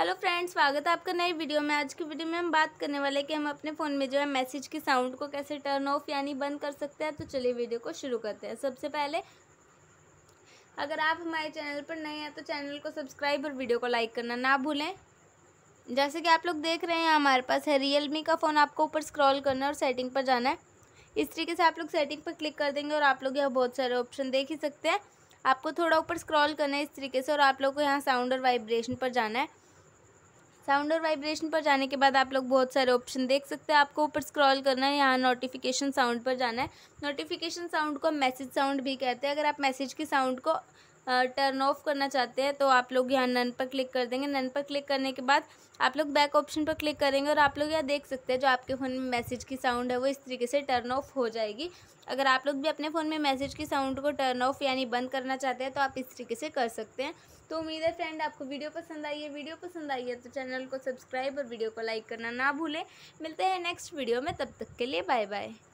hello friends स्वागत है आपका नई वीडियो में आज की वीडियो में हम बात करने वाले कि हम अपने फ़ोन में जो है मैसेज की साउंड को कैसे टर्न ऑफ यानी बंद कर सकते हैं तो चलिए वीडियो को शुरू करते हैं सबसे पहले अगर आप हमारे चैनल पर नए हैं तो चैनल को सब्सक्राइब और वीडियो को लाइक करना ना भूलें जैसे कि आप लोग देख रहे हैं हमारे पास है रियल का फ़ोन आपको ऊपर स्क्रॉल करना और सेटिंग पर जाना है इस तरीके से आप लोग सेटिंग पर क्लिक कर देंगे और आप लोग यहाँ बहुत सारे ऑप्शन देख ही सकते हैं आपको थोड़ा ऊपर स्क्रॉल करना है इस तरीके से और आप लोग को यहाँ साउंड और वाइब्रेशन पर जाना है साउंड और वाइब्रेशन पर जाने के बाद आप लोग बहुत सारे ऑप्शन देख सकते हैं आपको ऊपर स्क्रॉल करना है यहाँ नोटिफिकेशन साउंड पर जाना है नोटिफिकेशन साउंड को मैसेज साउंड भी कहते हैं अगर आप मैसेज की साउंड को टर्न ऑफ करना चाहते हैं तो आप लोग यहाँ नन पर क्लिक कर देंगे नन पर क्लिक करने के बाद आप लोग बैक ऑप्शन पर क्लिक करेंगे और आप लोग यहाँ देख सकते हैं जो आपके फ़ोन में मैसेज की साउंड है वो इस तरीके से टर्न ऑफ हो जाएगी अगर आप लोग भी अपने फ़ोन में मैसेज की साउंड को टर्न ऑफ यानी बंद करना चाहते हैं तो आप इस तरीके से कर सकते हैं तो उम्मीद है फ्रेंड आपको वीडियो पसंद आई है वीडियो पसंद आई है तो चैनल को सब्सक्राइब और वीडियो को लाइक करना ना भूलें मिलते हैं नेक्स्ट वीडियो में तब तक के लिए बाय बाय